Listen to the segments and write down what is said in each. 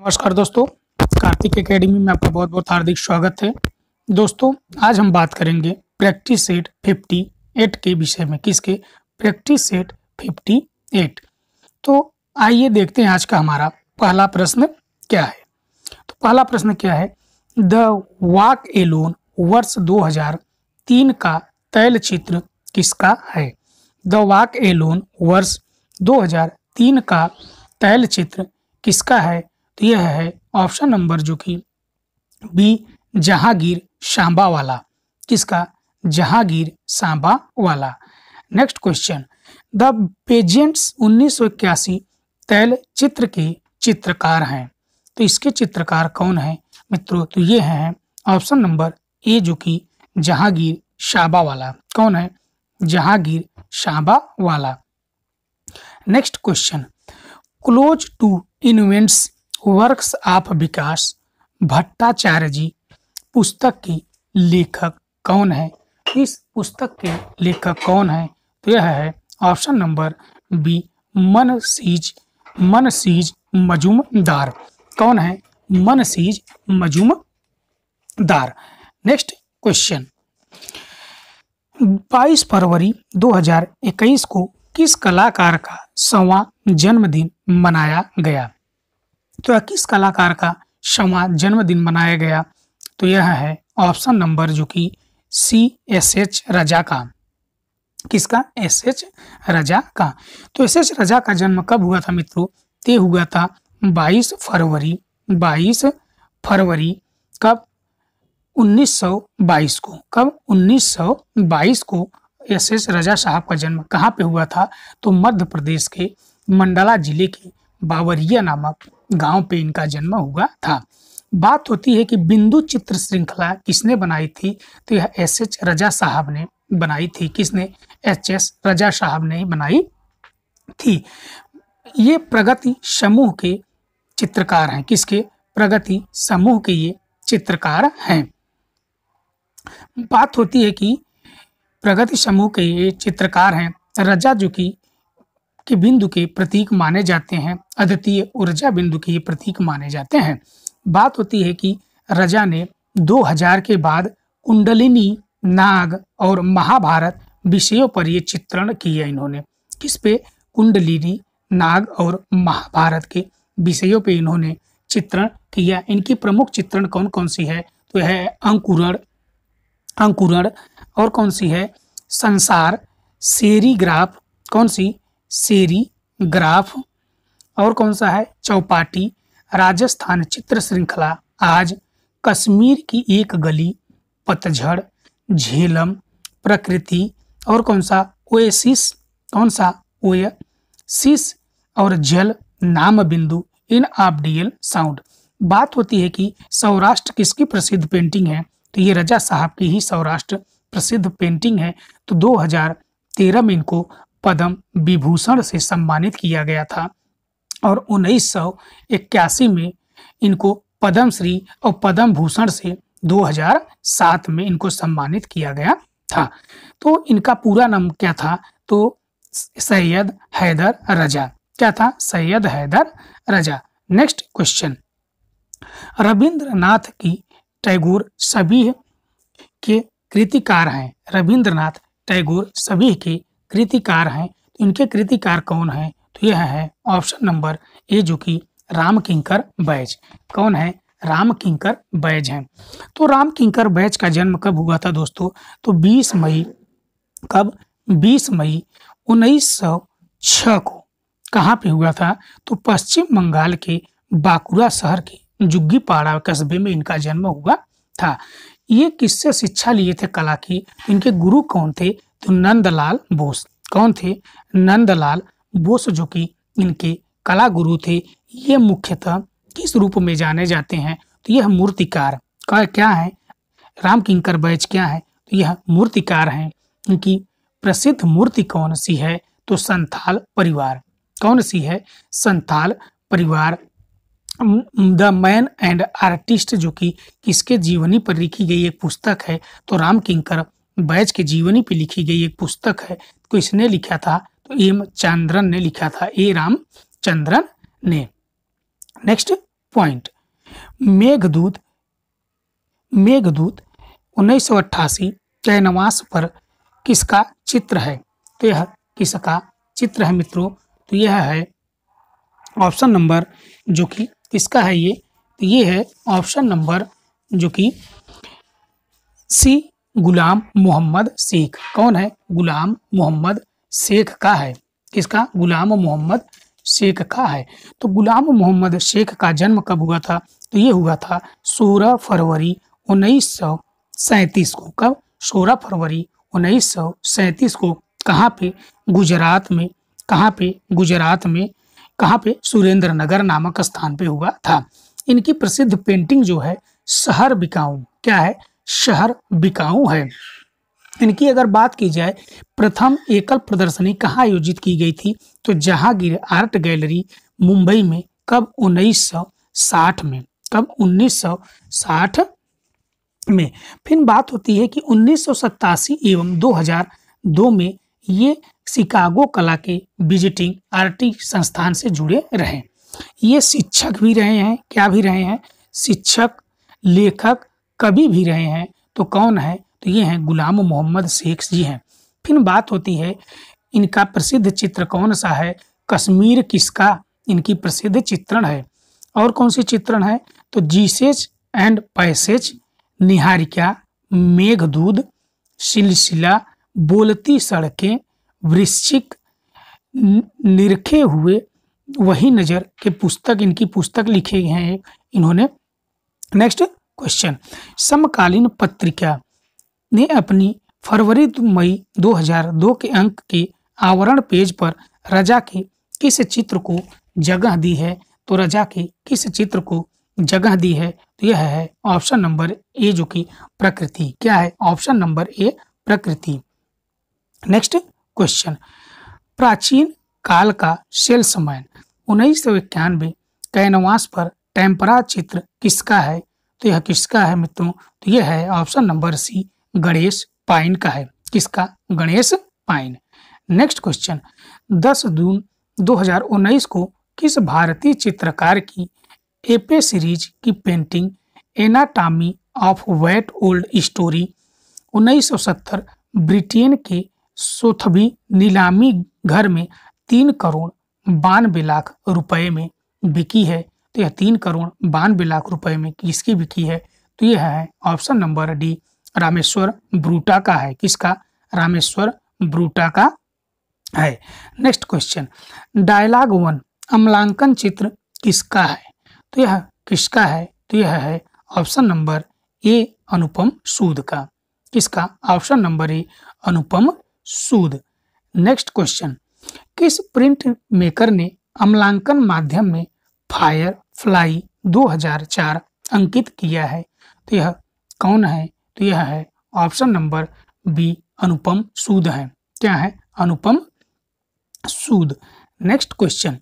नमस्कार दोस्तों कार्तिक एकेडमी में आपका बहुत बहुत हार्दिक स्वागत है दोस्तों आज हम बात करेंगे प्रैक्टिस सेट फिफ्टी एट के विषय में किसके प्रैक्टिस सेट फिफ्टी एट तो आइए देखते हैं आज का हमारा पहला प्रश्न क्या है तो पहला प्रश्न क्या है द वाक एलोन वर्ष 2003 का तैल चित्र किसका है द वाक एलोन वर्ष 2003 का तैल चित्र किसका है तो यह है ऑप्शन नंबर जो कि बी जहांगीर सांबा वाला किसका जहांगीर सांबा वाला नेक्स्ट क्वेश्चन द पेजेंट्स उन्नीस तैल चित्र के चित्रकार हैं तो इसके चित्रकार कौन है मित्रों तो ये हैं ऑप्शन नंबर ए जो कि जहांगीर शाबा वाला कौन है Jahangir Sabavala next question close to events works of Vikas Bhattacharya ji पुस्तक की लेखक कौन है इस पुस्तक के लेखक कौन है तो यह है option number B Manasij Manasij Majumdar कौन है मनसीज मजुमदार नेक्स्ट क्वेश्चन 22 फरवरी 2021 को किस कलाकार का सवा जन्मदिन मनाया गया तो किस कलाकार का क्षमा जन्मदिन मनाया गया तो यह है ऑप्शन नंबर जो कि सी एस एच रजा का किसका एस एच रजा का तो एस एच रजा का जन्म कब हुआ था मित्रों ते हुआ था 22 फरवरी 22 फरवरी कब 1922 को कब 1922 को एस एस रजा साहब का जन्म कहाँ पे हुआ था तो मध्य प्रदेश के मंडला जिले के बावरिया नामक गांव पे इनका जन्म हुआ था बात होती है कि बिंदु चित्र श्रृंखला किसने बनाई थी तो यह एस एच रजा साहब ने बनाई थी किसने एच एस रजा साहब ने बनाई थी ये प्रगति समूह के चित्रकार हैं किसके प्रगति समूह के ये चित्रकार हैं बात होती है कि प्रगति समूह के ये चित्रकार हैं रजा जो कि के बिंदु के प्रतीक माने जाते हैं अद्वितीय ऊर्जा बिंदु के ये प्रतीक माने जाते हैं बात होती है कि रजा ने 2000 के बाद कुंडलिनी नाग और महाभारत विषयों पर ये चित्रण किया इन्होंने किस पे कुंडलिनी नाग और महाभारत के विषयों पे इन्होंने चित्रण किया इनकी प्रमुख चित्रण कौन कौन सी है तो है अंकुरण अंकुरण और कौन सी है संसार सेरीग्राफ कौन सी सेरी ग्राफ और कौन सा है चौपाटी राजस्थान चित्र श्रृंखला आज कश्मीर की एक गली पतझड़ झेलम प्रकृति और कौन सा ओएसिस कौन सा ओएसिस और जल नाम बिंदु इन आप डीएल साउंड बात होती है कि सौराष्ट्र किसकी प्रसिद्ध पेंटिंग है तो ये रजा साहब की ही सौराष्ट्र प्रसिद्ध पेंटिंग है तो 2013 में इनको पद्म विभूषण से सम्मानित किया गया था और उन्नीस में इनको पद्म श्री और पद्म भूषण से 2007 में इनको सम्मानित किया गया था तो इनका पूरा नाम क्या था तो सैयद हैदर रजा क्या था सैयद हैदर रजा नेक्स्ट क्वेश्चन रविंद्रनाथ की टैगोर सभी के कृतिकार हैं रविंद्रनाथ टैगोर सभी के कृतिकार हैं तो इनके कृतिकार कौन हैं तो यह है ऑप्शन नंबर ए जो कि राम किंकर बैज कौन है राम किंकर बैज हैं तो राम किंकर बैज का जन्म कब हुआ था दोस्तों तो 20 मई कब 20 मई 1906 को कहाँ पे हुआ था तो पश्चिम बंगाल के बाकुड़ा शहर के जुग्गी पाड़ा कस्बे में इनका जन्म हुआ था ये किससे शिक्षा लिए थे कला की इनके गुरु कौन थे तो नंदलाल बोस कौन थे नंदलाल बोस जो कि इनके कला गुरु थे ये मुख्यतः किस रूप में जाने जाते हैं तो यह मूर्तिकार क्या है राम किंकर बैच क्या है तो यह मूर्तिकार हैं इनकी प्रसिद्ध मूर्ति कौन सी है तो संथाल परिवार कौन सी है संथाल परिवार द मैन एंड आर्टिस्ट जो कि किसके जीवनी पर लिखी गई एक पुस्तक है तो राम किंकर बैज के जीवनी पे लिखी गई एक पुस्तक है तो इसने लिखा था तो एम चंद्रन ने लिखा था ए राम चंद्रन ने नेक्स्ट पॉइंट मेघदूत मेघदूत उन्नीस सौ अट्ठासी कैनवास पर किसका चित्र है तो यह किसका चित्र है मित्रों तो यह है ऑप्शन नंबर जो कि किसका है ये तो ये है ऑप्शन नंबर जो कि सी गुलाम मोहम्मद शेख कौन है गुलाम मोहम्मद शेख का है किसका गुलाम मोहम्मद शेख का है तो गुलाम मोहम्मद शेख का जन्म कब हुआ था तो ये हुआ था 16 फरवरी उन्नीस सौ को कब 16 फरवरी उन्नीस सौ को कहाँ पे गुजरात में कहाँ पे गुजरात में कहाँ पे सुरेंद्र नगर नामक स्थान पे हुआ था इनकी प्रसिद्ध पेंटिंग जो है शहर बिकाऊ क्या है शहर बिकाऊ है इनकी अगर बात की जाए प्रथम एकल प्रदर्शनी कहाँ आयोजित की गई थी तो जहांगीर आर्ट गैलरी मुंबई में कब 1960 में कब 1960 में फिर बात होती है कि उन्नीस एवं 2002 में ये शिकागो कला के विजिटिंग आर्टी संस्थान से जुड़े रहे ये शिक्षक भी रहे हैं क्या भी रहे हैं शिक्षक लेखक कभी भी रहे हैं तो कौन है तो ये हैं गुलाम मोहम्मद शेख जी हैं फिर बात होती है इनका प्रसिद्ध चित्र कौन सा है कश्मीर किसका इनकी प्रसिद्ध चित्रण है और कौन सी चित्रण है तो जीसेज एंड पैसेज निहारिका दूध सिलसिला बोलती सड़कें वृश्चिक निरखे हुए वही नज़र के पुस्तक इनकी पुस्तक लिखे हैं इन्होंने नेक्स्ट क्वेश्चन समकालीन पत्रिका ने अपनी फरवरी मई 2002 के अंक के आवरण पेज पर रजा के किस चित्र को जगह दी है तो रजा के किस चित्र को जगह दी है तो यह है ऑप्शन नंबर ए जो कि प्रकृति क्या है ऑप्शन नंबर ए प्रकृति नेक्स्ट क्वेश्चन प्राचीन काल का शेल समय उन्नीस सौ इक्यानवे कैनवास पर टेम्परा चित्र किसका है तो यह किसका है मित्रों तो यह है option number C Ganesh Pyne का है किसका गणेश पाइन नेक्स्ट क्वेश्चन 10 जून 2019 को किस भारतीय चित्रकार की एपे सीरीज की painting anatomy of weight old story 1970 Britain के सोथबी नीलामी घर में तीन करोड़ बानवे लाख रुपए में बिकी है तो यह तीन करोड़ बानवे लाख रुपए में किसकी बिकी है तो यह है option number D Rameshwar Broota का है किसका रामेश्वर ब्रूटा का है नेक्स्ट क्वेश्चन डायलॉग वन अम्लांकन चित्र किसका है तो यह किसका है तो यह है option number A Anupam Sood का किसका option number A Anupam Sood next question किस प्रिंट मेकर ने अम्लांकन माध्यम में फायर फ्लाई 2004 अंकित किया है तो यह कौन है तो यह है option number B Anupam Sood है क्या है अनुपम सूद नेक्स्ट क्वेश्चन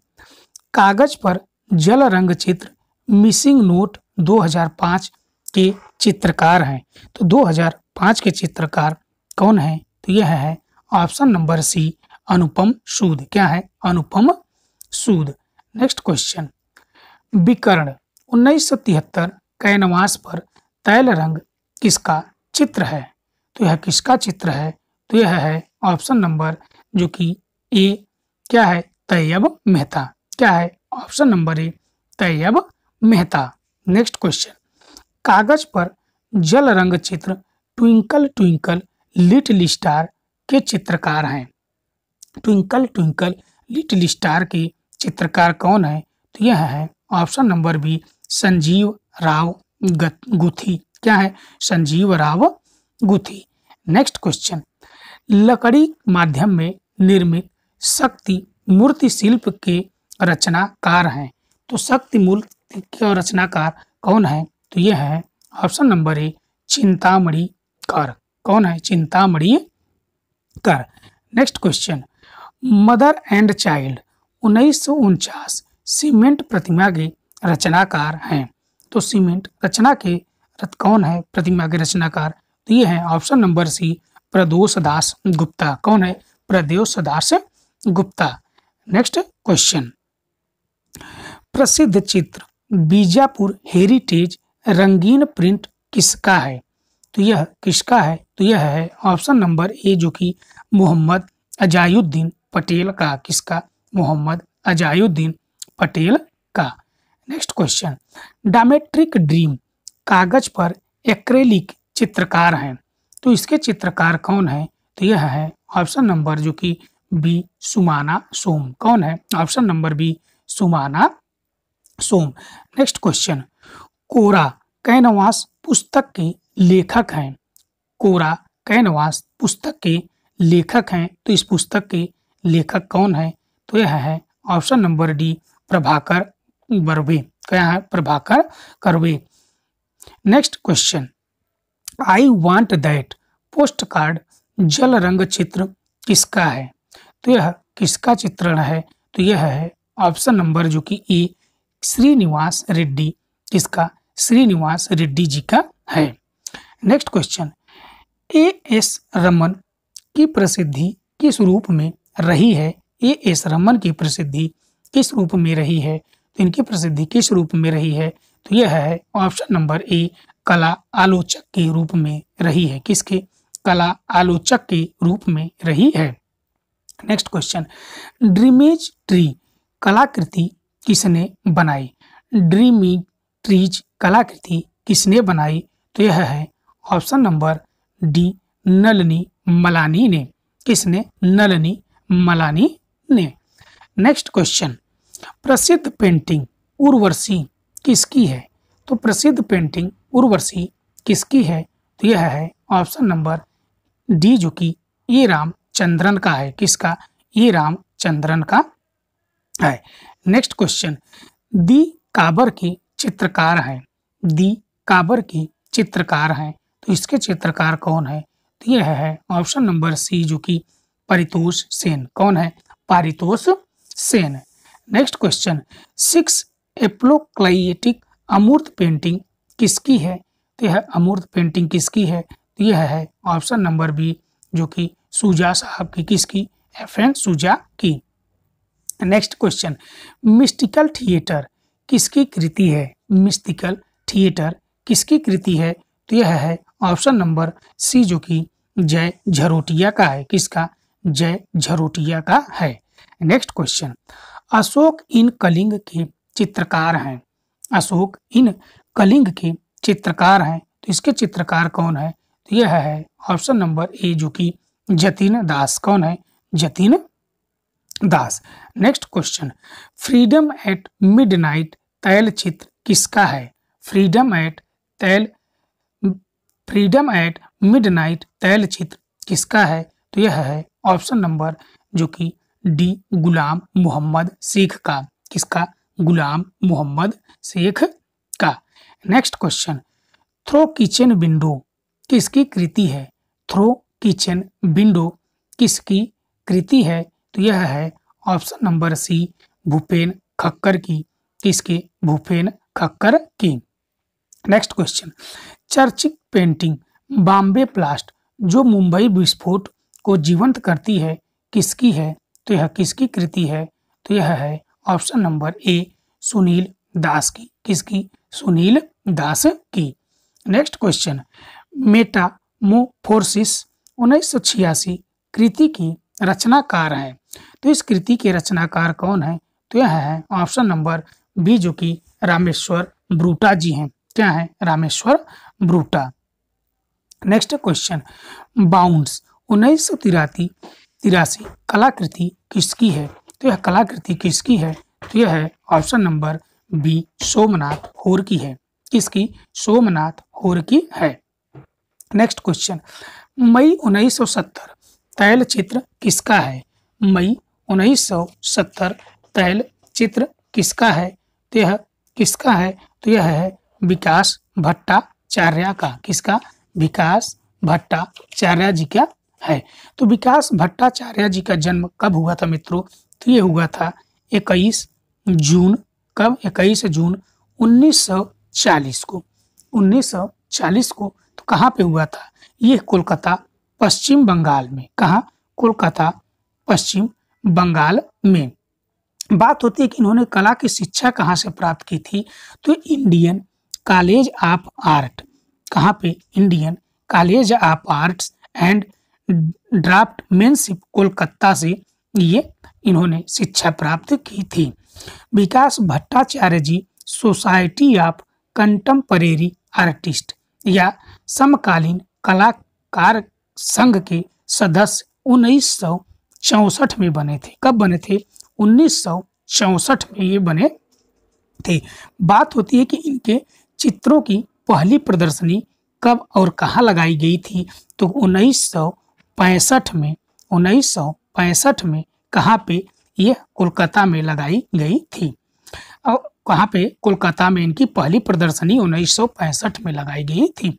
कागज पर जल रंग चित्र मिसिंग नोट 2005 के चित्रकार हैं तो 2005 के चित्रकार कौन है तो यह है ऑप्शन नंबर सी अनुपम सूद क्या है अनुपम सूद नेक्स्ट क्वेश्चन विकर्ण उन्नीस तिहत्तर कैनवास पर तैल रंग किसका चित्र है तो यह किसका चित्र है तो यह है ऑप्शन नंबर जो कि ए क्या है तैयब मेहता क्या है option number A Tyeb Mehta next question कागज पर जल रंग चित्र ट्विंकल ट्विंकल लिटिल स्टार के चित्रकार हैं ट्विंकल ट्विंकल लिटिल स्टार के चित्रकार कौन है तो यह है option number B Sanjeev Rao Guthi क्या है संजीव राव गुथी नेक्स्ट क्वेश्चन लकड़ी माध्यम में निर्मित शक्ति मूर्ति शिल्प के रचनाकार हैं तो शक्ति मूर्ति के रचनाकार कौन है तो यह है ऑप्शन नंबर ए चिंतामणि कर कौन है Chintamani Kar next question mother and child उन्नीस सीमेंट प्रतिमा के रचनाकार हैं तो सीमेंट रचना के कौन है प्रतिमा के रचनाकार तो ये है option number C Pradosh Das Gupta कौन है प्रदोष दास गुप्ता नेक्स्ट क्वेश्चन प्रसिद्ध चित्र बीजापुर हेरिटेज रंगीन प्रिंट किसका है तो यह किसका है तो यह है ऑप्शन नंबर ए जो कि मोहम्मद अजायुद्दीन पटेल का किसका मोहम्मद अजायुद्दीन पटेल का नेक्स्ट क्वेश्चन डामेट्रिक ड्रीम कागज पर एक्रेलिक चित्रकार हैं तो इसके चित्रकार कौन है तो यह है ऑप्शन नंबर जो कि बी सुमाना सोम कौन है option number B Sumana Som next question Kora canvas पुस्तक के लेखक हैं कोरा कैनवास पुस्तक के लेखक हैं तो इस पुस्तक के लेखक कौन है तो यह है option number D Prabhakar Barve क्या है Prabhakar Karve next question I want that post card जल रंग चित्र किसका है तो यह किसका चित्रण है तो यह है ऑप्शन नंबर जो कि ए e, श्रीनिवास रेड्डी किसका श्रीनिवास रेड्डी जी का है next question A S Raman की प्रसिद्धि किस रूप में रही है ए एस रमन की प्रसिद्धि किस रूप में रही है तो इनकी प्रसिद्धि किस रूप में रही है तो यह है ऑप्शन नंबर ए कला आलोचक के रूप में रही है किसके कला आलोचक के रूप में रही है नेक्स्ट क्वेश्चन ड्रीमेज ट्री कलाकृति किसने बनाई ड्रीमिंग ट्रीज कलाकृति किसने बनाई तो यह है option number D Nalini Malani ने किसने नलनी मलानी ने नेक्स्ट क्वेश्चन प्रसिद्ध पेंटिंग उर्वशी किसकी है तो प्रसिद्ध पेंटिंग उर्वशी किसकी है तो यह है ऑप्शन नंबर डी जो कि ए राम चंद्रन का है किसका ये राम चंद्रन का है नेक्स्ट क्वेश्चन दी काबर के चित्रकार हैं दी काबर के चित्रकार हैं तो इसके चित्रकार कौन है तो यह है ऑप्शन नंबर सी जो कि परितोष सेन कौन है Paritosh Sen next question six apocalyptic अमूर्त पेंटिंग किसकी है तो यह अमूर्त पेंटिंग किसकी है तो यह है ऑप्शन नंबर बी जो कि सुजा साहब की किसकी एफ एन सुजा की नेक्स्ट क्वेश्चन मिस्टिकल थिएटर किसकी कृति है मिस्टिकल थिएटर किसकी कृति है तो यह है ऑप्शन नंबर सी जो कि जय झरोटिया का है किसका जय झरोटिया का है next question Ashok in Kalinga के चित्रकार हैं अशोक इन कलिंग के चित्रकार हैं तो इसके चित्रकार कौन है तो यह है ऑप्शन नंबर ए जो कि जतिन दास कौन है Jatin Das next question freedom at midnight तैल चित्र किसका है फ्रीडम एट तैल फ्रीडम एट मिडनाइट तैल चित्र किसका है तो यह है ऑप्शन नंबर जो कि डी गुलाम मोहम्मद शेख का किसका गुलाम मोहम्मद शेख का next question through kitchen window किसकी कृति है थ्रो किचन विंडो किसकी कृति है तो यह है option number C Bhupen Khakhar की किसके भूपेन खक्कर की नेक्स्ट क्वेश्चन चर्चिक पेंटिंग बॉम्बे प्लास्ट जो मुंबई विस्फोट को जीवंत करती है किसकी है तो यह किसकी कृति है तो यह है option number A Sunil Das की किसकी सुनील दास की नेक्स्ट क्वेश्चन मेटामोफोर्सिस उन्नीस सौ छियासी कृति की रचनाकार है तो इस कृति के रचनाकार कौन है तो यह है ऑप्शन नंबर बी जो कि रामेश्वर ब्रूटा जी हैं क्या है Rameshwar Broota next question bounds उन्नीस सौ तिरासी तिरासी कलाकृति किसकी है तो यह कलाकृति किसकी है तो यह है ऑप्शन नंबर बी सोमनाथ होर की है किसकी सोमनाथ होर की है नेक्स्ट क्वेश्चन मई 1970 तैल चित्र किसका है मई 1970 तैल चित्र किसका है तो यह किसका है तो यह है विकास भट्टाचार्य का किसका विकास भट्टाचार्य जी का है तो विकास भट्टाचार्य जी का जन्म कब हुआ था मित्रों तो ये हुआ था इक्कीस जून कब इक्कीस जून 1940 को 1940 को तो कहाँ पे हुआ था ये कोलकाता पश्चिम बंगाल में कहा कोलकाता पश्चिम बंगाल में बात होती है कि इन्होंने कला की शिक्षा कहाँ से प्राप्त की थी तो इंडियन कॉलेज ऑफ आर्ट कहाँ पे Indian college of arts and draftsmanship Kolkata से ये इन्होंने शिक्षा प्राप्त की थी Vikas Bhattacharya ji society of contemporary artist या समकालीन कलाकार संघ के सदस्य उन्नीस में बने थे कब बने थे उन्नीस में ये बने थे बात होती है कि इनके चित्रों की पहली प्रदर्शनी कब और कहाँ लगाई गई थी तो उन्नीस सौ पैंसठ में उन्नीस सौ पैंसठ में कहाँ पे ये कोलकाता में लगाई गई थी और कहाँ पे कोलकाता में इनकी पहली प्रदर्शनी उन्नीस में लगाई गई थी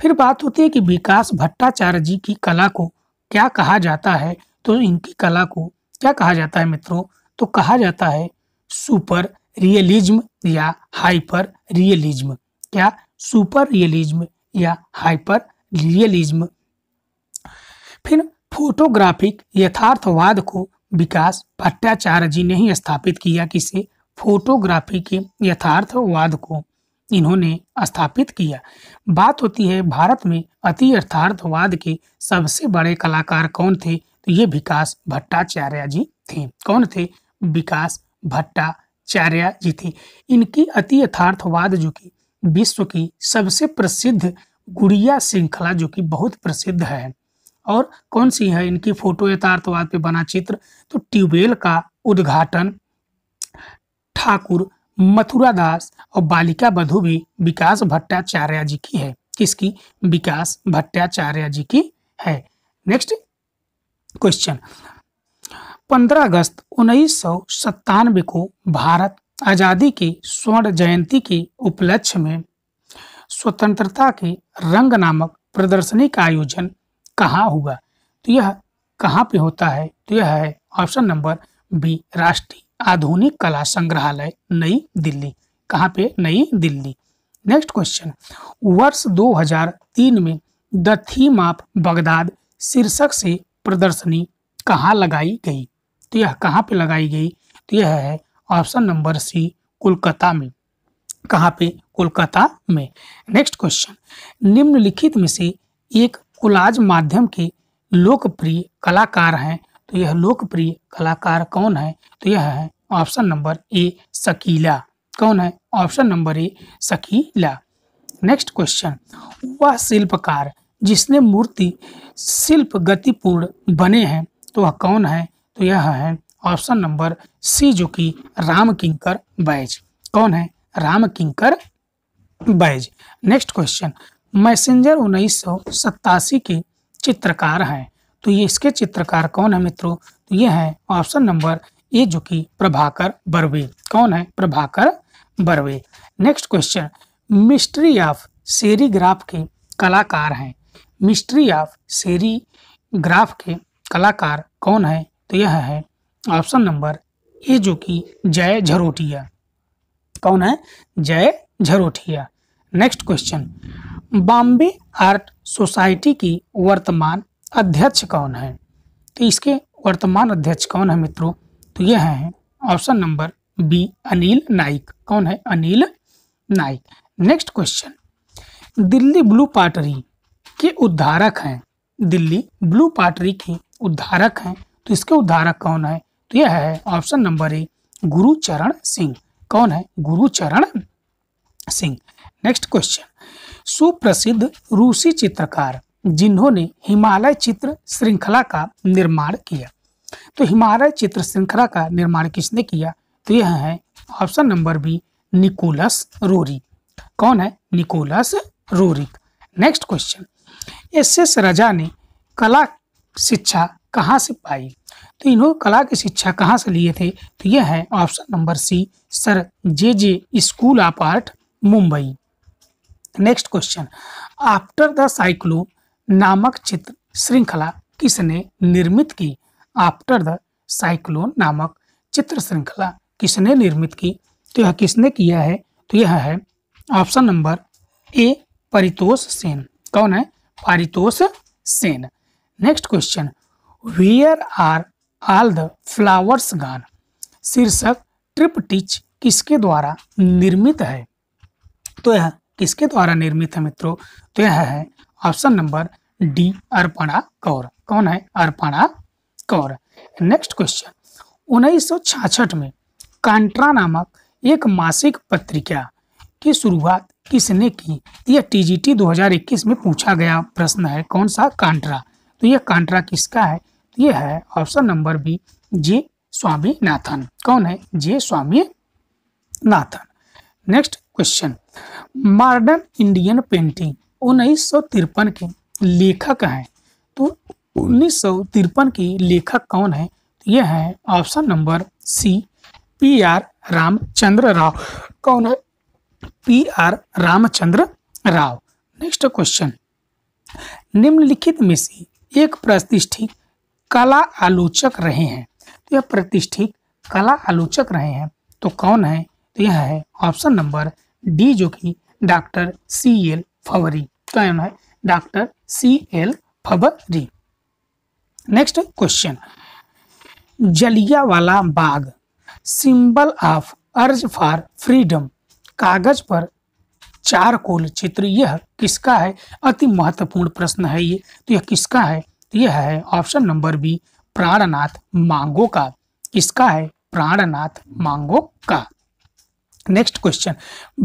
फिर बात होती है कि विकास भट्टाचार्य जी की कला को क्या कहा जाता है तो इनकी कला को क्या कहा जाता है मित्रों तो कहा जाता है सुपर रियलिज्म या हाइपर रियलिज्म क्या सुपर रियलिज्म या हाइपर रियलिज्म फिर फोटोग्राफिक यथार्थवाद को विकास भट्टाचार्य जी ने ही स्थापित किया किसे फोटोग्राफी के यथार्थवाद को इन्होंने स्थापित किया बात होती है भारत में अति यथार्थवाद के सबसे बड़े कलाकार कौन थे तो ये विकास भट्टाचार्य जी थे कौन थे विकास भट्टाचार्य जी थे इनकी अति यथार्थवाद जो कि विश्व की सबसे प्रसिद्ध गुड़िया श्रृंखला जो कि बहुत प्रसिद्ध है और कौन सी है इनकी फोटो यथार्थवाद पे बना चित्र तो ट्यूबवेल का उद्घाटन ठाकुर मथुरा दास और बालिका बधु भी विकास भट्टाचार्य जी की है किसकी विकास भट्टाचार्य जी की है नेक्स्ट क्वेश्चन 15 अगस्त उन्नीस को भारत आजादी की स्वर्ण जयंती के उपलक्ष्य में स्वतंत्रता के रंग नामक प्रदर्शनी का आयोजन कहाँ हुआ तो यह कहाँ पे होता है तो यह है ऑप्शन नंबर बी राष्ट्रीय आधुनिक कला संग्रहालय नई दिल्ली कहाँ पे नई दिल्ली नेक्स्ट क्वेश्चन वर्ष 2003 में द थीम ऑफ बगदाद शीर्षक से प्रदर्शनी कहाँ लगाई गई तो यह कहाँ पे लगाई गई तो यह है ऑप्शन नंबर सी कोलकाता में कहाँ पे कोलकाता में नेक्स्ट क्वेश्चन निम्नलिखित में से एक कोलाज माध्यम के लोकप्रिय कलाकार हैं तो यह लोकप्रिय कलाकार कौन है तो यह है ऑप्शन नंबर ए शकीला कौन है option number A Shakila next question वह शिल्पकार जिसने मूर्ति शिल्प गतिपूर्ण बने हैं तो वह कौन है तो यह है ऑप्शन नंबर सी जो कि राम किंकर बैज कौन है Ram Kinkar Baij next question messenger उन्नीस के चित्रकार हैं तो ये इसके चित्रकार कौन है मित्रों तो ये है ऑप्शन नंबर ए जो कि प्रभाकर बर्वे कौन है Prabhakar Barve next question mystery of serigraph के कलाकार हैं मिस्ट्री ऑफ ग्राफ के कलाकार कौन है तो यह है ऑप्शन नंबर ए जो कि जय झरोटिया कौन है Jai Jharotia next question Bombay art society की वर्तमान अध्यक्ष कौन है तो इसके वर्तमान अध्यक्ष कौन है मित्रों तो यह है option number B Anil Naik कौन है Anil Naik next question Delhi blue pottery के उद्धारक हैं दिल्ली ब्लू पार्टरी के उद्धारक हैं तो इसके उद्धारक कौन है तो यह है option number A Gurcharan Singh कौन है गुरुचरण सिंह नेक्स्ट क्वेश्चन सुप्रसिद्ध रूसी चित्रकार जिन्होंने हिमालय चित्र श्रृंखला का निर्माण किया तो हिमालय चित्र श्रृंखला का निर्माण किसने किया तो यह है option number B Nicholas Roerich कौन है Nicholas Roerich next question S S Raza ने कला शिक्षा कहाँ से पाई तो इन्होंने कला की शिक्षा कहाँ से लिए थे तो यह है option number C sir J J school of art Mumbai next question after the cyclone नामक चित्र श्रृंखला किसने निर्मित की आफ्टर द साइक्लोन नामक चित्र श्रृंखला किसने निर्मित की तो यह किसने किया है तो यह है option number A Paritosh Sen कौन है Paritosh Sen next question where are all the flowers gone शीर्षक ट्रिप टिच किसके द्वारा निर्मित है तो यह किसके द्वारा निर्मित है मित्रों तो यह है option number D Arpana Kaur कौन है अर्पणा कौर नेक्स्ट क्वेश्चन उन्नीस में कांट्रा नामक एक मासिक पत्रिका की शुरुआत किसने की यह टीजीटी 2021 में पूछा गया प्रश्न है कौन सा कांट्रा तो यह कांट्रा किसका है तो यह है option number B J Swaminathan कौन है J Swaminathan next question modern Indian painting उन्नीस के लेखक हैं तो उन्नीस के लेखक कौन है तो यह है option number C P R Ramachandra Rao कौन है P R Ramachandra Rao next question निम्नलिखित में से एक प्रतिष्ठित कला आलोचक रहे हैं तो यह प्रतिष्ठित कला आलोचक रहे हैं तो कौन है तो यह है ऑप्शन नंबर ডি যোগী ডাক্তার সি এল ফাভারি क्या है doctor C L Fabri next question वाला बाग symbol of urge for freedom कागज पर चार कोल चित्र यह किसका है अति महत्वपूर्ण प्रश्न है ये तो यह किसका है तो यह है ऑप्शन नंबर बी प्राणनाथ मांगो का किसका है प्राणनाथ मांगो का नेक्स्ट क्वेश्चन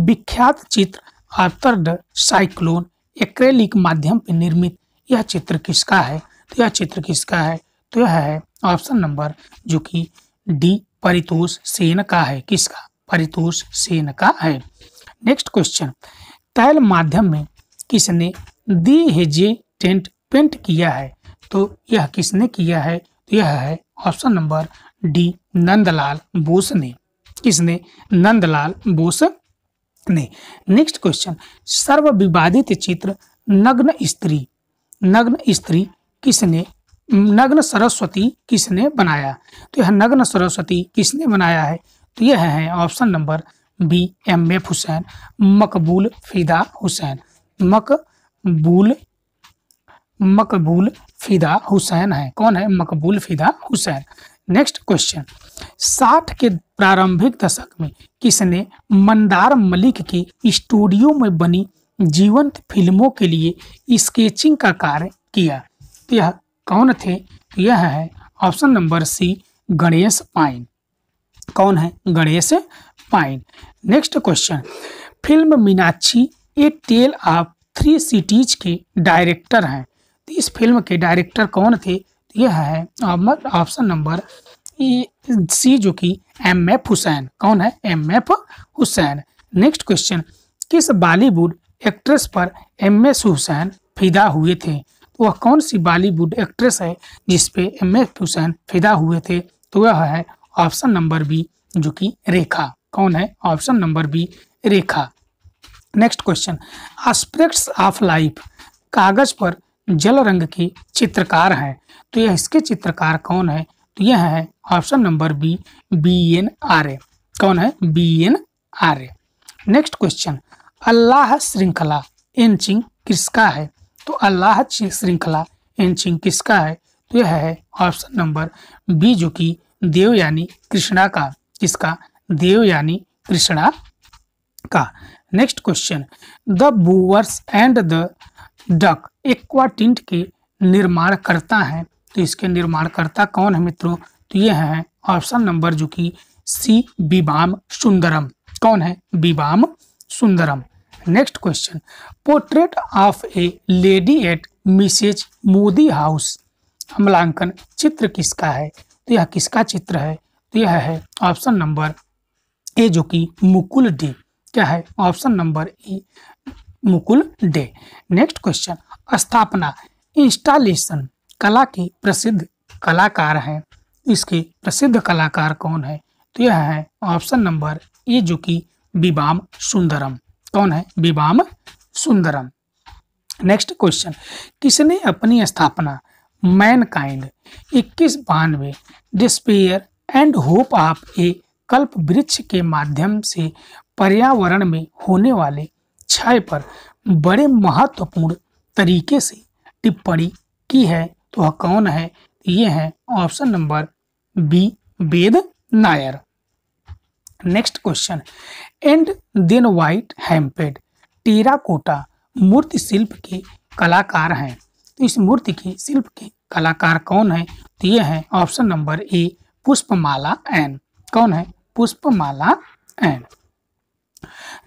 विख्यात चित्र आर्थर साइक्लोन एक्रेलिक माध्यम पर निर्मित यह चित्र किसका है तो यह चित्र किसका है तो यह है ऑप्शन नंबर जो कि डी परितोष सेन का है किसका परितोष सेन का है नेक्स्ट क्वेश्चन तैल माध्यम में किसने दी हेजे टेंट पेंट किया है तो यह किसने किया है तो यह है option number D Nandlal Bose ने किसने नंदलाल बोस ने नेक्स्ट क्वेश्चन सर्व विवादित चित्र नग्न स्त्री नग्न स्त्री किसने नग्न सरस्वती किसने बनाया तो यह नग्न सरस्वती किसने बनाया है तो यह है option number B M F Husain Maqbool Fida Hussain मकबूल मकबूल फिदा हुसैन है कौन है मकबूल फिदा हुसैन नेक्स्ट क्वेश्चन साठ के प्रारंभिक दशक में किसने मंदार मलिक की स्टूडियो में बनी जीवंत फिल्मों के लिए स्केचिंग का कार्य किया तो यह कौन थे यह है option number C Ganesh Pyne कौन है Ganesh Pyne next question film Meenaxi a tale of three cities के डायरेक्टर हैं तो इस फिल्म के डायरेक्टर कौन थे यह है ऑप्शन नंबर सी जो कि एम एफ हुसैन कौन है M F Husain next question किस बॉलीवुड एक्ट्रेस पर एम एस हुसैन फिदा हुए थे तो वह कौन सी बॉलीवुड एक्ट्रेस है जिसपे एम एस हुसैन फिदा हुए थे तो वह है ऑप्शन नंबर बी जो कि रेखा कौन है option number B Rekha next question aspects of life कागज पर जल रंग के चित्रकार हैं तो यह इसके चित्रकार कौन है यह है option number B B N R A कौन है B N R A next question अल्लाह श्रृंखला एंचिंग किसका है तो अल्लाह श्रृंखला एंचिंग किसका है तो यह है ऑप्शन नंबर बी जो कि देव यानी कृष्णा का किसका देव यानी कृष्णा का नेक्स्ट क्वेश्चन द बुवर्स एंड द डक एक्वाटिंट के निर्माण करता है तो इसके निर्माणकर्ता कौन है मित्रों तो ये है ऑप्शन नंबर जो कि सी बीबाम सुंदरम कौन है Vivan Sundaram next question portrait of a lady at Mrs Modi house हमलांकन चित्र किसका है तो यह किसका चित्र है तो यह है ऑप्शन नंबर ए जो कि मुकुल डे क्या है option number A Mukul Dey next question स्थापना इंस्टॉलेशन कला के प्रसिद्ध कलाकार हैं इसके प्रसिद्ध कलाकार कौन है तो यह है ऑप्शन नंबर ए जो कि विवाम सुंदरम कौन है विवाम सुंदरम नेक्स्ट क्वेश्चन किसने अपनी स्थापना मैनकाइंड इक्कीस बानवे despair and hope of a कल्प वृक्ष के माध्यम से पर्यावरण में होने वाले क्षय पर बड़े महत्वपूर्ण तरीके से टिप्पणी की है तो वह कौन है ये है option number B Ved Nayar next question and then white हेम्पेड टेराकोटा मूर्ति शिल्प के कलाकार हैं तो इस मूर्ति के शिल्प के कलाकार कौन है तो ये है option number A Pushpamala N कौन है Pushpamala N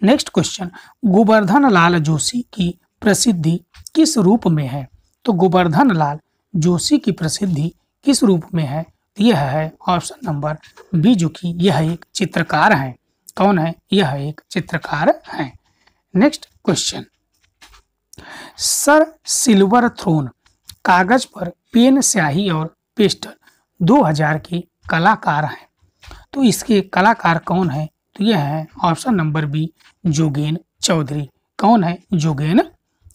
next question Govardhan Lal Joshi की प्रसिद्धि किस रूप में है तो गोवर्धन लाल जोशी की प्रसिद्धि किस रूप में है यह है ऑप्शन नंबर बी जो कि यह एक चित्रकार है कौन है यह एक चित्रकार है next question sir silver throne कागज पर पेन स्याही और पेस्टल 2000 के कलाकार हैं तो इसके कलाकार कौन है तो यह है option number B Jogen Chowdhury कौन है Jogen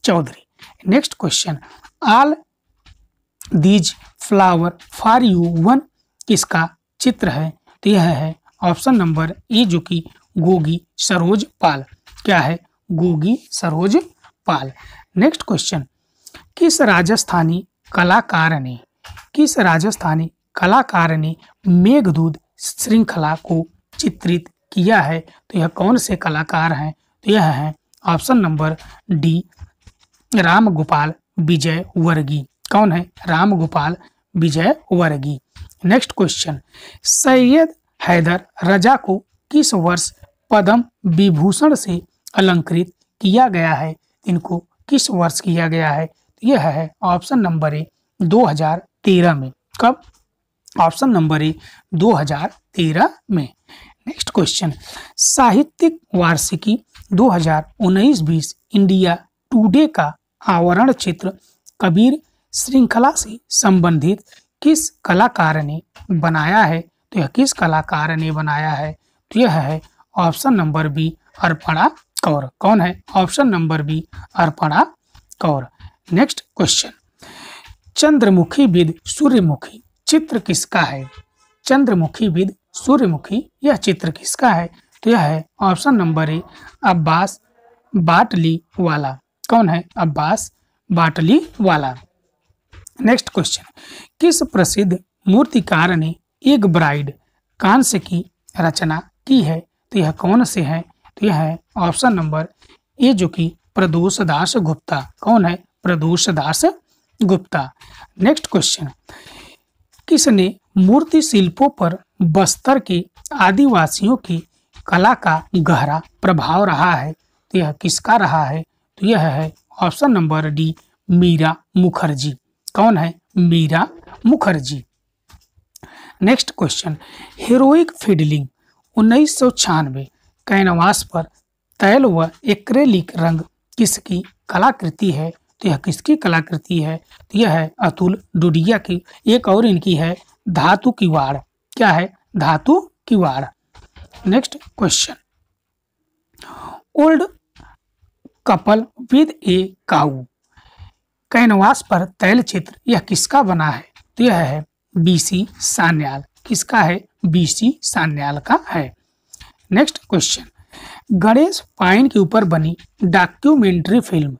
Chowdhury next question all these flower for you one किसका चित्र है तो यह है ऑप्शन नंबर ए जो कि गोगी सरोज पाल क्या है गोगी सरोज पाल नेक्स्ट क्वेश्चन किस राजस्थानी कलाकार ने किस राजस्थानी कलाकार ने मेघदूत श्रृंखला को चित्रित किया है तो यह कौन से कलाकार हैं तो यह है option number D Ram Gopal Vijayvargiya कौन है Ram Gopal Vijayvargiya next question Syed Haider Raza को किस वर्ष पद्म विभूषण से अलंकृत किया गया है इनको किस वर्ष किया गया है यह है ऑप्शन नंबर ए 2013 में कब ऑप्शन नंबर ए 2013 में नेक्स्ट क्वेश्चन साहित्यिक वार्षिकी 2019-20 इंडिया टुडे का आवरण चित्र कबीर श्रृंखला से संबंधित किस कलाकार ने बनाया है तो यह किस कलाकार ने बनाया है तो यह है option number B Arpana Kaur कौन है option number B Arpana Kaur next question Chandramukhi with Suryamukhi चित्र किसका है चंद्रमुखी विद सूर्यमुखी यह चित्र किसका है तो यह है ऑप्शन नंबर ए अब्बास बाटली वाला कौन है अब्बास बाटली वाला नेक्स्ट क्वेश्चन किस प्रसिद्ध मूर्तिकार ने एक ब्राइड कांस की रचना की है तो यह कौन से है तो यह है ऑप्शन नंबर ए जो कि प्रदोष दास गुप्ता कौन है प्रदोष दास गुप्ता नेक्स्ट क्वेश्चन किसने मूर्ति शिल्पों पर बस्तर के आदिवासियों की कला का गहरा प्रभाव रहा है तो यह किसका रहा है तो यह है option number D Meera Mukherjee कौन है Meera Mukherjee next question heroic fiddling उन्नीस सौ छियानवे कैनवास पर तैल व एक रंग किसकी कलाकृति है तो यह किसकी कलाकृति है तो यह है अतुल डुडिया की एक और इनकी है धातु वाड़ क्या है धातु वाड़ next question old couple with a cow canvas पर तैल चित्र यह किसका बना है तो यह है बीसी सान्याल किसका है बीसी सान्याल का है नेक्स्ट क्वेश्चन गणेश पाइन के ऊपर बनी documentary film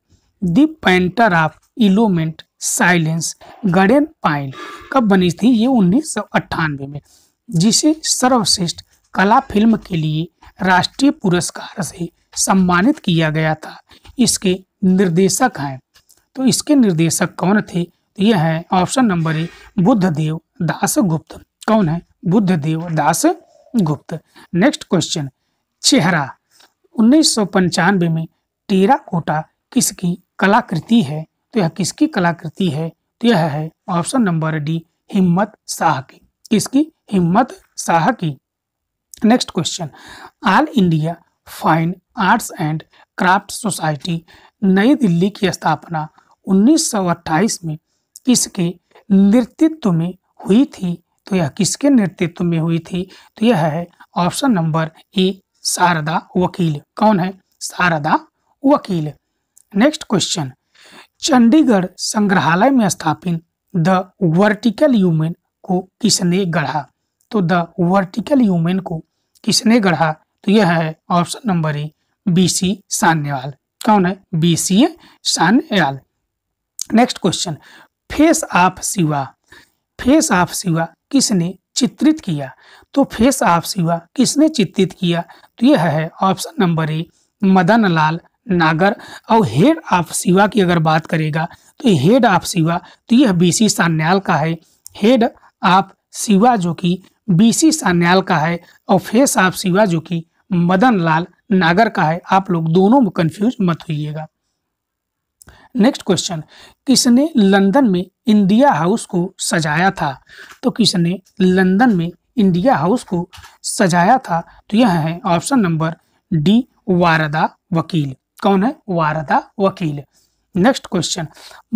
the painter of eloquent silence Ganesh Pyne कब बनी थी ये उन्नीस में जिसे सर्वश्रेष्ठ कला फिल्म के लिए राष्ट्रीय पुरस्कार से सम्मानित किया गया था इसके निर्देशक हैं तो इसके निर्देशक कौन थे तो यह है option number A Buddha Dev Das Gupta कौन है बुद्ध देव दास गुप्त नेक्स्ट क्वेश्चन चेहरा उन्नीस में कोटा किसकी कलाकृति है तो यह किसकी कलाकृति है तो यह है ऑप्शन नंबर डी हिम्मत शाह की किसकी हिम्मत शाह की next question all India fine arts and craft society New Delhi की स्थापना 1928 में किसके नेतृत्व में हुई थी तो यह किसके नेतृत्व में हुई थी तो यह है ऑप्शन नंबर ए शारदा वकील कौन है शारदा वकील नेक्स्ट क्वेश्चन चंडीगढ़ संग्रहालय में स्थापित द वर्टिकल यूमेन को किसने गढ़ा तो द वर्टिकल यूमेन को किसने गढ़ा तो यह है option number A B C Sanyal कौन है B C Sanyal next question face of Shiva face of Shiva किसने चित्रित किया तो फेस ऑफ शिवा किसने चित्रित किया तो यह है option number A Madan Lal Nagar और हेड ऑफ शिवा की अगर बात करेगा तो हेड ऑफ शिवा तो यह बीसी सान्याल का है हेड ऑफ शिवा जो कि बीसी सान्याल का है और फेस ऑफ शिवा जो कि मदन लाल नागर का है आप लोग दोनों में कंफ्यूज मत होइएगा नेक्स्ट क्वेश्चन किसने लंदन में इंडिया हाउस को सजाया था तो किसने लंदन में इंडिया हाउस को सजाया था तो यह है ऑप्शन नंबर डी वारदा वकील कौन है वारदा वकील नेक्स्ट क्वेश्चन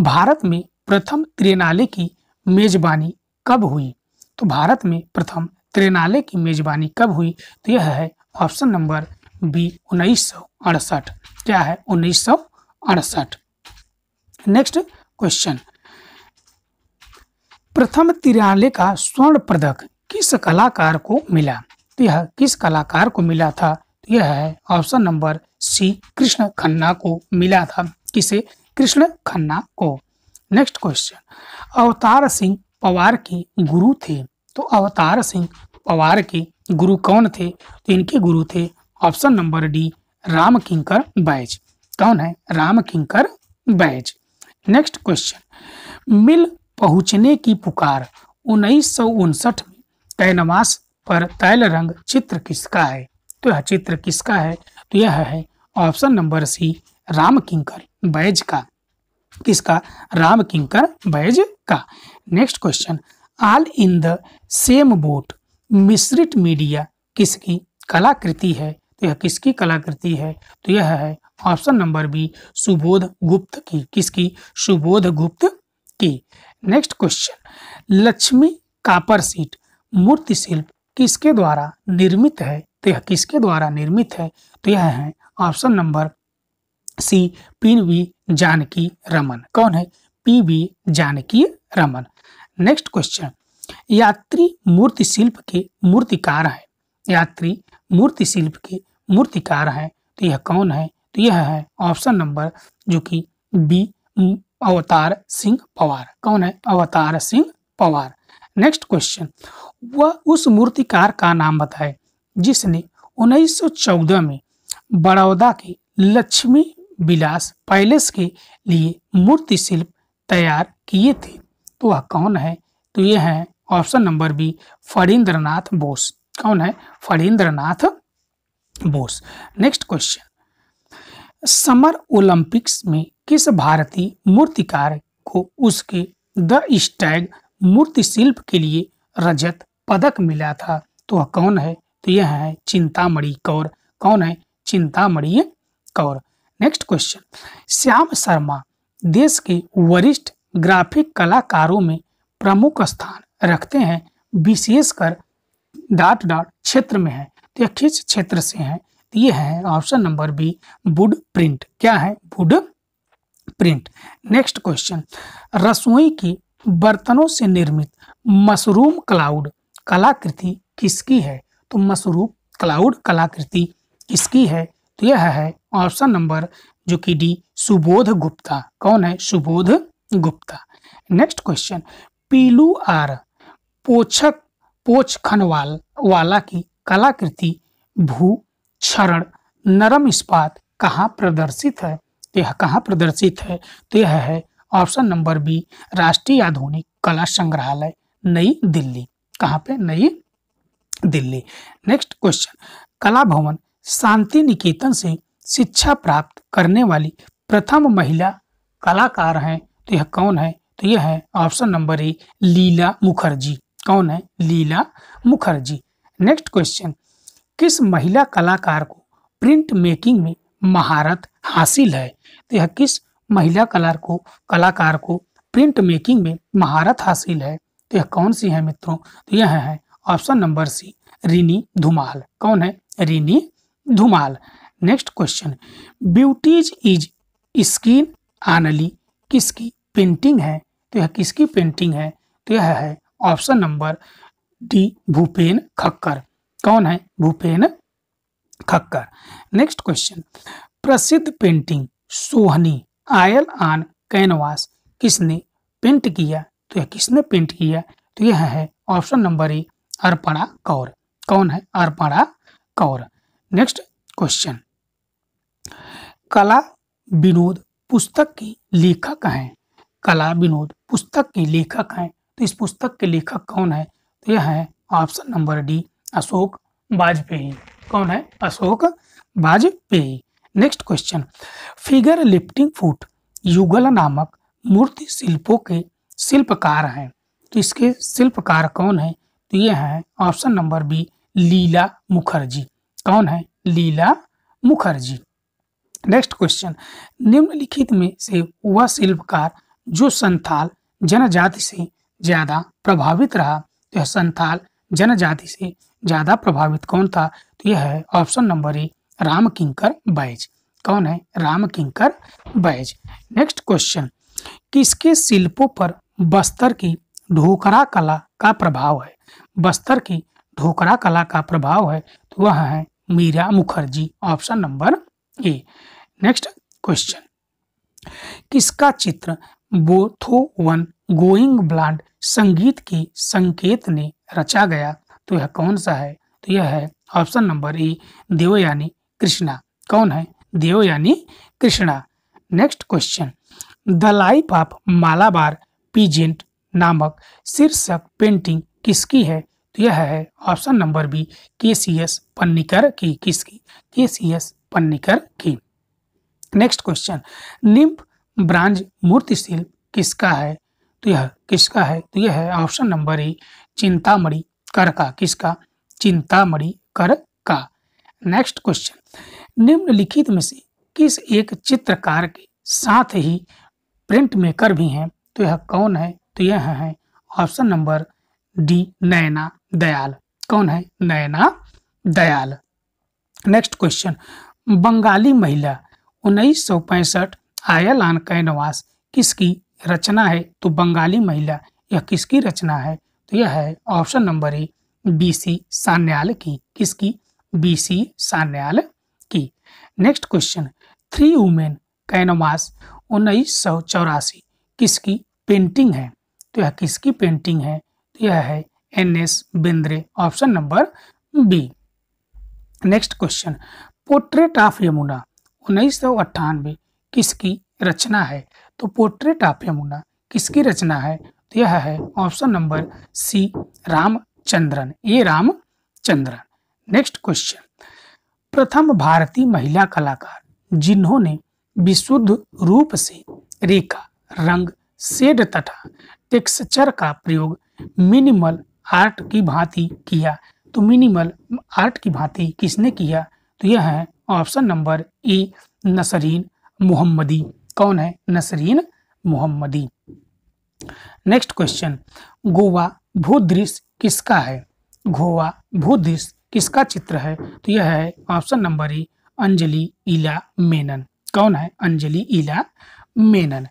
भारत में प्रथम त्रिनाले की मेजबानी कब हुई तो भारत में प्रथम त्रिनाले की मेजबानी कब हुई तो यह है ऑप्शन नंबर बी उन्नीस क्या है उन्नीस नेक्स्ट क्वेश्चन प्रथम तिरले का स्वर्ण पदक किस कलाकार को मिला तो यह किस कलाकार को मिला था तो यह है option number C Krishen Khanna को मिला था किसे कृष्ण खन्ना को नेक्स्ट क्वेश्चन अवतार सिंह पवार के गुरु थे तो अवतार सिंह पवार के गुरु कौन थे तो इनके गुरु थे option number D Ram Kinkar Baij कौन है Ram Kinkar Baij next question mill पहुंचने की पुकार उन्नीस सौ उनसठ में कैनवास पर तैल रंग चित्र किसका है तो यह चित्र किसका है तो यह है option number C Ram Kinkar Baij का किसका राम किंकर बैज का next question all in the same boat मिश्रित मीडिया किसकी कलाकृति है तो यह किसकी कलाकृति है तो यह है option number B Subodh Gupta की किसकी सुबोध गुप्त की next question Lakshmi copper seat मूर्ति शिल्प किसके द्वारा निर्मित है तो यह किसके द्वारा निर्मित है तो यह है option number C P V Janaki Raman कौन है P V Janaki Raman next question यात्री मूर्ति शिल्प के मूर्तिकार हैं यात्री मूर्ति शिल्प के मूर्तिकार हैं तो यह कौन है तो यह है ऑप्शन नंबर जो कि बी अवतार सिंह पवार कौन है अवतार सिंह पवार नेक्स्ट क्वेश्चन वह उस मूर्तिकार का नाम बताए जिसने 1914 में बड़ौदा के लक्ष्मी विलास पैलेस के लिए मूर्ति शिल्प तैयार किए थे तो वह कौन है तो यह है option number B Phanindranath Bose कौन है Phanindranath Bose next question summer Olympics में किस भारतीय मूर्तिकार को उसके द स्टैग मूर्ति शिल्प के लिए रजत पदक मिला था तो वह कौन है तो यह है चिंतामणि कौर कौन है चिंतामणि कौर नेक्स्ट क्वेश्चन श्याम शर्मा देश के वरिष्ठ ग्राफिक कलाकारों में प्रमुख स्थान रखते हैं विशेषकर डाट डाट क्षेत्र में है तो यह किस क्षेत्र से है ये है option number B wood print क्या है वुड प्रिंट नेक्स्ट क्वेश्चन रसोई की बर्तनों से निर्मित मशरूम क्लाउड कलाकृति किसकी है तो मशरूम क्लाउड कलाकृति किसकी है तो यह है ऑप्शन नंबर जो कि डी सुबोध गुप्ता कौन है सुबोध गुप्ता नेक्स्ट क्वेश्चन पीलू आर पोछक पोछ खनवाल वाला की कलाकृति भू क्षरण नरम इस्पात कहाँ प्रदर्शित है यह कहाँ प्रदर्शित है तो यह है ऑप्शन नंबर बी राष्ट्रीय आधुनिक कला संग्रहालय नई दिल्ली कहाँ पे नई दिल्ली नेक्स्ट क्वेश्चन कला भवन शांति निकेतन से शिक्षा प्राप्त करने वाली प्रथम महिला कलाकार हैं तो यह कौन है तो यह है option number A Leela Mukherjee कौन है लीला मुखर्जी नेक्स्ट क्वेश्चन किस महिला कलाकार को प्रिंट मेकिंग में महारत हासिल है तो यह किस महिला कलाकार को कलाकार को प्रिंट मेकिंग में महारत हासिल है तो यह कौन सी है मित्रों तो यह है option number C Rini Dhumal कौन है Rini Dhumal next question beauties is skin only किसकी पेंटिंग है तो यह किसकी पेंटिंग है तो यह है option number D Bhupen Khakhar कौन है भूपेन खक्कर नेक्स्ट क्वेश्चन प्रसिद्ध painting Sohni oil on canvas किसने पेंट किया तो यह किसने पेंट किया तो यह है option number A Arpana Kaur कौन है अर्पणा कौर नेक्स्ट क्वेश्चन कला विनोद पुस्तक के लेखक हैं कला विनोद पुस्तक के लेखक हैं तो इस पुस्तक के लेखक कौन है तो यह है option number D Ashok Vajpeyi कौन है Ashok Vajpeyi next question figure lifting foot युगल नामक मूर्ति शिल्पों के शिल्पकार हैं तो इसके शिल्पकार कौन है तो ये हैं option number B Leela Mukherjee कौन है लीला मुखर्जी नेक्स्ट क्वेश्चन निम्नलिखित में से वह शिल्पकार जो संथाल जनजाति से ज़्यादा प्रभावित रहा तो संथाल जनजाति से ज्यादा प्रभावित कौन था तो यह है option number A Ram Kinkar Baij कौन है राम किंकर बैज नेक्स्ट क्वेश्चन किसके शिल्पों पर बस्तर की ढोकरा कला का प्रभाव है बस्तर की ढोकरा कला का प्रभाव है तो वह है Meera Mukherjee option number A next question किसका चित्र बोथो वन गोइंग ब्लांड संगीत के संकेत ने रचा गया तो यह कौन सा है तो यह है ऑप्शन नंबर ए देव यानी कृष्णा कौन है देव यानी Krishna next question the life of Malabar peasant नामक शीर्षक पेंटिंग किसकी है तो यह है ऑप्शन नंबर बी के सी एस पन्निकर की किसकी के सी एस पन्निकर की नेक्स्ट क्वेश्चन निम्प ब्रांज मूर्ति किसका है तो यह किसका है तो यह है ऑप्शन नंबर ए चिंतामणि कर का किसका चिंतामणि कर का नेक्स्ट क्वेश्चन निम्नलिखित में से किस एक चित्रकार के साथ ही प्रिंट मेकर भी हैं तो यह कौन है तो यह है option number D Naina Dayal कौन है नैना दयाल नेक्स्ट क्वेश्चन बंगाली महिला उन्नीस सौ पैंसठ आयल कैनवास किसकी रचना है तो बंगाली महिला यह किसकी रचना है तो यह है option number A B C Sanyal की किसकी बी सी सान्याल की नेक्स्ट क्वेश्चन थ्री वुमेन कैनोमास उन्नीस सौ चौरासी किसकी पेंटिंग है तो यह किसकी पेंटिंग है तो यह है N S Bendre option number B next question portrait of Yamuna उन्नीस सौ अट्ठानवे किसकी रचना है तो पोर्ट्रेट ऑफ यमुना किसकी रचना है तो यह है ऑप्शन नंबर सी रामचंद्रन ये रामचंद्रन नेक्स्ट क्वेश्चन प्रथम भारतीय महिला कलाकार जिन्होंने विशुद्ध रूप से रेखा रंग सेड तथा टेक्सचर का प्रयोग मिनिमल आर्ट की भांति किया तो मिनिमल आर्ट की भांति किसने किया तो यह है option number A Nasreen Mohamedi कौन है नसरीन मोहम्मदी नेक्स्ट क्वेश्चन गोवा भूदृश्य किसका है गोवा भूदृश्य किसका चित्र है तो यह है ऑप्शन नंबर ई अंजलि इला मेनन कौन है अंजलि इला मेनन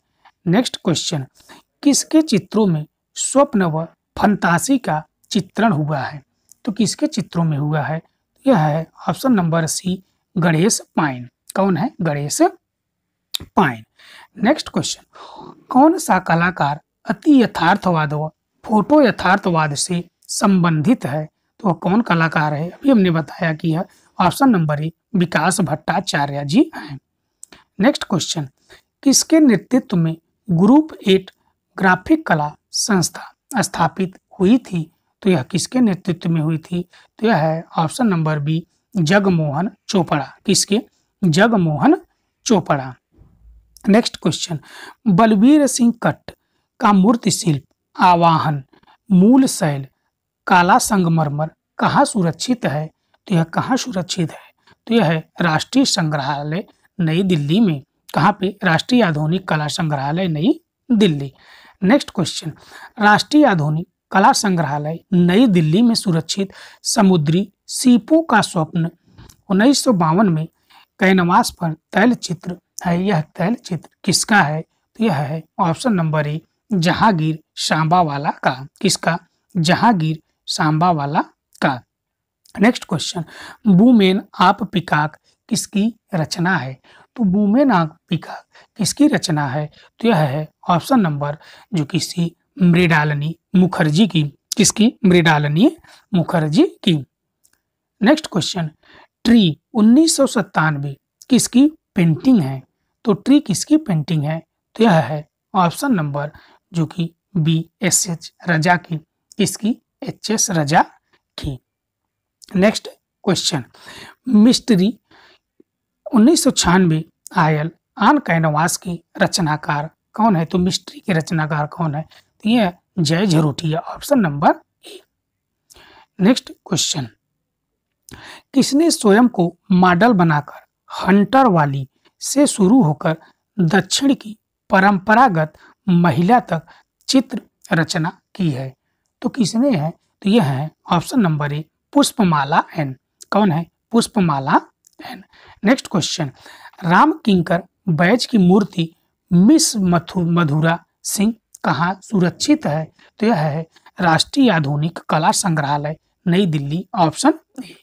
नेक्स्ट क्वेश्चन किसके चित्रों में स्वप्न व फंतासी का चित्रण हुआ है तो किसके चित्रों में हुआ है तो यह है option number C Ganesh Pyne कौन है गणेश पाइन नेक्स्ट क्वेश्चन कौन सा कलाकार अति यथार्थवाद व फोटो यथार्थवाद से संबंधित है तो वह कौन कलाकार है अभी हमने बताया कि यह option number A Vikas Bhattacharya ji हैं नेक्स्ट क्वेश्चन किसके नेतृत्व में ग्रुप एट ग्राफिक कला संस्था स्थापित हुई थी तो यह किसके नेतृत्व में हुई थी तो यह है option number B Jagmohan Chopra किसके जगमोहन चोपड़ा नेक्स्ट क्वेश्चन बलबीर सिंह कट का मूर्ति शिल्प आवाहन मूल शैल काला संगमरमर कहाँ सुरक्षित है तो यह कहाँ सुरक्षित है तो यह है राष्ट्रीय संग्रहालय नई दिल्ली में कहाँ पे राष्ट्रीय आधुनिक कला संग्रहालय नई दिल्ली नेक्स्ट क्वेश्चन राष्ट्रीय आधुनिक कला संग्रहालय नई दिल्ली में सुरक्षित समुद्री सीपू का स्वप्न उन्नीस में कैनवास पर तैल चित्र है यह तैल चित्र किसका है तो यह है ऑप्शन नंबर एक जहांगीर सांबा वाला का किसका जहांगीर सांबा वाला का नेक्स्ट क्वेश्चन बुमेन आप पिकाक किसकी रचना है तो बुमेन आप पिकाक किसकी रचना है तो यह है ऑप्शन नंबर जो किसी मृडालनी मुखर्जी की किसकी मृडालनी मुखर्जी की नेक्स्ट क्वेश्चन ट्री उन्नीस सौ किसकी पेंटिंग है तो ट्री किसकी पेंटिंग है तो यह है ऑप्शन नंबर जो कि बी एस एच रजा की इसकी एच एस रजा की नेक्स्ट क्वेश्चन मिस्ट्री उन्नीस सौ छियानवे आयल आन कैनवास की रचनाकार कौन है तो मिस्ट्री के रचनाकार कौन है तो यह Jai Jharotia option number A next question किसने स्वयं को मॉडल बनाकर हंटर वाली से शुरू होकर दक्षिण की परंपरागत महिला तक चित्र रचना की है तो किसने है तो यह है option number A Pushpamala N कौन है Pushpamala N next question Ram Kinkar Baij की मूर्ति मिस मथु मधुरा सिंह कहाँ सुरक्षित है तो यह है राष्ट्रीय आधुनिक कला संग्रहालय Nai Delhi option A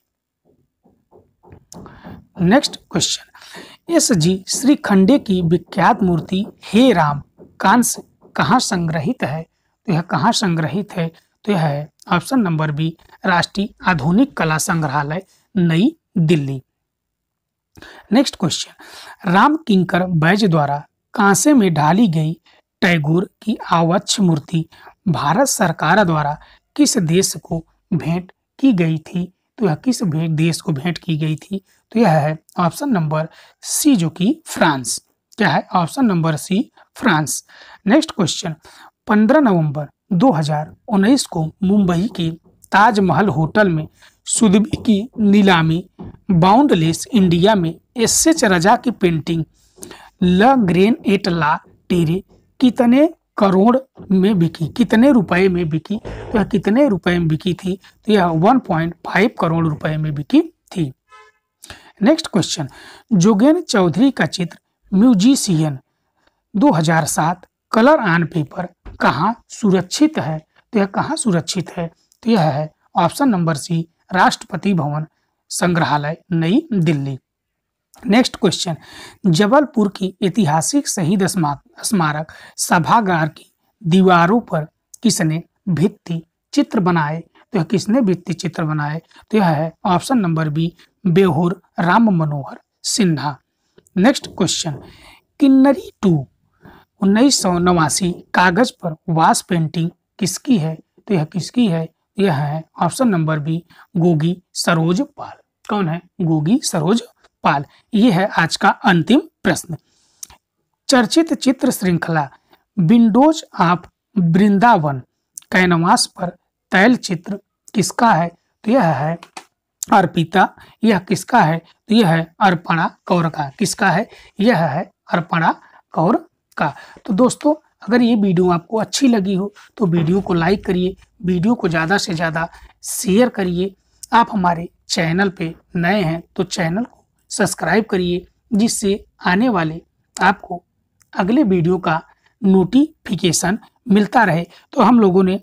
next question S G Shrikhande की विख्यात मूर्ति हे राम कान से कहाँ संग्रहित है तो यह कहाँ संग्रहित है तो यह है ऑप्शन नंबर बी राष्ट्रीय आधुनिक कला संग्रहालय नई दिल्ली नेक्स्ट क्वेश्चन राम किंकर बैज द्वारा कांसे में ढाली गई टैगोर की आवच्छ मूर्ति भारत सरकार द्वारा किस देश को भेंट की गई थी तो यह किस भेंट देश को भेंट की गई थी तो यह है ऑप्शन नंबर सी जो कि फ्रांस क्या है option number C France next question 15 नवंबर 2019 को मुंबई की ताजमहल होटल में सुदबी की नीलामी बाउंडलेस इंडिया में एस एच रजा की पेंटिंग ल ग्रेन एट ला टेरे कितने करोड़ में बिकी कितने रुपए में बिकी तो यह कितने रुपए में बिकी थी तो यह 1.5 करोड़ रुपए में बिकी थी नेक्स्ट क्वेश्चन जोगेन चौधरी का चित्र म्यूजिशियन 2007 कलर ऑन पेपर कहाँ सुरक्षित है तो यह कहाँ सुरक्षित है तो यह है ऑप्शन नंबर सी राष्ट्रपति भवन संग्रहालय नई दिल्ली नेक्स्ट क्वेश्चन जबलपुर की ऐतिहासिक शहीद स्मारक सभागार की दीवारों पर किसने भित्ति चित्र बनाए तो यह किसने भित्ति चित्र बनाए तो यह है option number B Beohar Ram Manohar Sinha next question Kinnari two उन्नीस सौ नवासी कागज पर वास पेंटिंग किसकी है तो यह किसकी है तो यह है option number B Gogi Saroj Pal कौन है गोगी सरोज पाल यह है आज का अंतिम प्रश्न चर्चित चित्र श्रृंखला विंडोज ऑफ वृंदावन कैनवास पर तैल चित्र किसका है तो यह है अर्पिता यह किसका है तो यह है अर्पणा कौर का किसका है यह है अर्पणा कौर का तो दोस्तों अगर ये वीडियो आपको अच्छी लगी हो तो वीडियो को लाइक करिए वीडियो को ज़्यादा से ज़्यादा शेयर करिए आप हमारे चैनल पे नए हैं तो चैनल को सब्सक्राइब करिए जिससे आने वाले आपको अगले वीडियो का नोटिफिकेशन मिलता रहे तो हम लोगों ने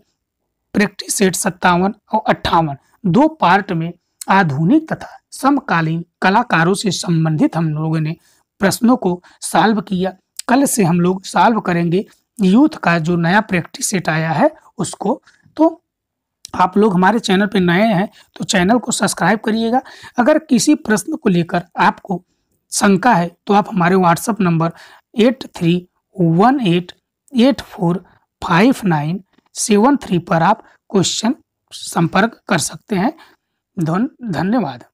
प्रैक्टिस सेट सत्तावन और अट्ठावन दो पार्ट में आधुनिक तथा समकालीन कलाकारों से संबंधित हम लोगों ने प्रश्नों को सॉल्व किया कल से हम लोग सॉल्व करेंगे यूथ का जो नया प्रैक्टिस सेट आया है उसको तो आप लोग हमारे चैनल पर नए हैं तो चैनल को सब्सक्राइब करिएगा अगर किसी प्रश्न को लेकर आपको शंका है तो आप हमारे WhatsApp number eight three one eight eight four five nine seven three पर आप क्वेश्चन संपर्क कर सकते हैं धन धन्यवाद